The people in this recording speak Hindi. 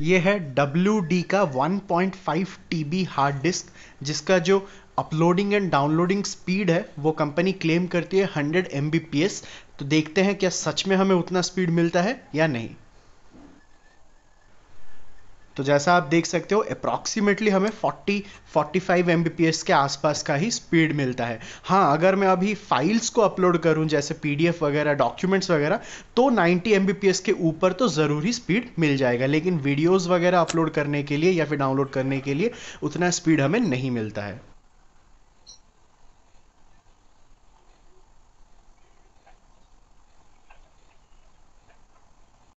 ये है डब्ल्यू डी का 1.5 टीबी हार्ड डिस्क जिसका जो अपलोडिंग एंड डाउनलोडिंग स्पीड है वो कंपनी क्लेम करती है 100 एम तो देखते हैं क्या सच में हमें उतना स्पीड मिलता है या नहीं तो जैसा आप देख सकते हो अप्रॉक्सीमेटली हमें 40 45 एम के आसपास का ही स्पीड मिलता है हाँ अगर मैं अभी फाइल्स को अपलोड करूँ जैसे पी वगैरह डॉक्यूमेंट्स वगैरह तो 90 एम के ऊपर तो ज़रूर ही स्पीड मिल जाएगा लेकिन वीडियोज़ वगैरह अपलोड करने के लिए या फिर डाउनलोड करने के लिए उतना स्पीड हमें नहीं मिलता है